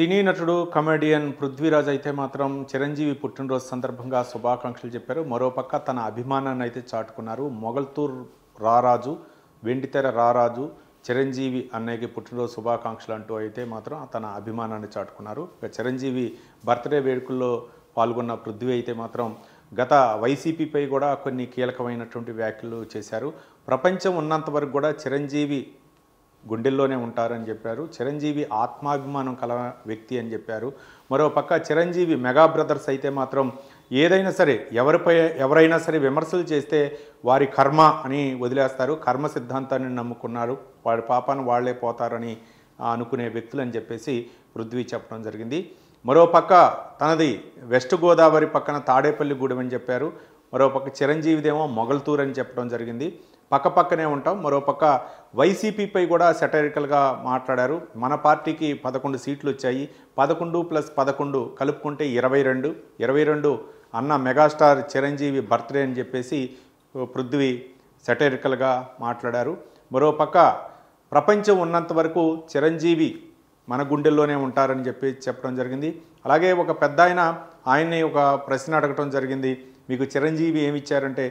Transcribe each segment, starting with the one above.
సినీ నటుడు కమెడియన్ పృథ్వీరాజ్ అయితే మాత్రం చిరంజీవి పుట్టినరోజు సందర్భంగా శుభాకాంక్షలు చెప్పారు మరోపక్క తన అభిమానాన్ని అయితే చాటుకున్నారు మొగల్తూర్ రారాజు వెండితెర రారాజు చిరంజీవి అన్నయ్యకి పుట్టినరోజు శుభాకాంక్షలు అంటూ అయితే మాత్రం తన అభిమానాన్ని చాటుకున్నారు ఇక చిరంజీవి బర్త్డే వేడుకల్లో పాల్గొన్న పృథ్వీ అయితే మాత్రం గత వైసీపీపై కూడా కొన్ని కీలకమైనటువంటి వ్యాఖ్యలు చేశారు ప్రపంచం ఉన్నంత వరకు కూడా చిరంజీవి గుండెల్లోనే ఉంటారని చెప్పారు చిరంజీవి ఆత్మాభిమానం కల వ్యక్తి అని చెప్పారు మరో పక్క చిరంజీవి మెగా బ్రదర్స్ అయితే మాత్రం ఏదైనా సరే ఎవరిపై ఎవరైనా సరే విమర్శలు చేస్తే వారి కర్మ అని వదిలేస్తారు కర్మ సిద్ధాంతాన్ని నమ్ముకున్నారు వాడి పాపాన్ని వాళ్లే పోతారని అనుకునే వ్యక్తులు అని చెప్పేసి పృథ్వీ చెప్పడం జరిగింది మరోపక్క తనది వెస్ట్ గోదావరి పక్కన తాడేపల్లిగూడెం అని చెప్పారు మరోపక్క చిరంజీవిదేమో మొగల్తూర్ అని చెప్పడం జరిగింది పక్కపక్కనే ఉంటాం మరోపక్క వైసీపీపై కూడా సెటరికల్గా మాట్లాడారు మన పార్టీకి పదకొండు సీట్లు వచ్చాయి పదకొండు ప్లస్ పదకొండు కలుపుకుంటే ఇరవై రెండు ఇరవై రెండు అన్న మెగాస్టార్ చిరంజీవి బర్త్డే అని చెప్పేసి పృథ్వీ సెటరికల్గా మాట్లాడారు మరోపక్క ప్రపంచం ఉన్నంత వరకు చిరంజీవి మన గుండెల్లోనే ఉంటారని చెప్పి చెప్పడం జరిగింది అలాగే ఒక పెద్ద ఆయన ఆయన్ని ఒక ప్రశ్న అడగటం జరిగింది మీకు చిరంజీవి ఏమిచ్చారంటే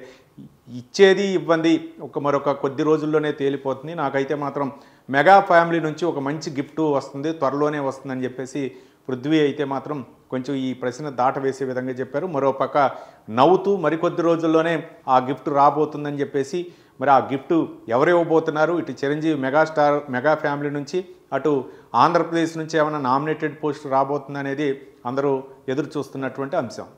ఇచ్చేది ఇబ్బంది ఒక మరొక కొద్ది రోజుల్లోనే తేలిపోతుంది నాకైతే మాత్రం మెగా ఫ్యామిలీ నుంచి ఒక మంచి గిఫ్ట్ వస్తుంది త్వరలోనే వస్తుందని చెప్పేసి పృథ్వీ అయితే మాత్రం కొంచెం ఈ ప్రశ్న దాటవేసే విధంగా చెప్పారు మరోపక్క నవ్వుతూ మరికొద్ది రోజుల్లోనే ఆ గిఫ్ట్ రాబోతుందని చెప్పేసి మరి ఆ గిఫ్ట్ ఎవరు ఇవ్వబోతున్నారు ఇటు చిరంజీవి మెగాస్టార్ మెగా ఫ్యామిలీ నుంచి అటు ఆంధ్రప్రదేశ్ నుంచి ఏమైనా నామినేటెడ్ పోస్ట్ రాబోతుంది అనేది అందరూ ఎదురు చూస్తున్నటువంటి అంశం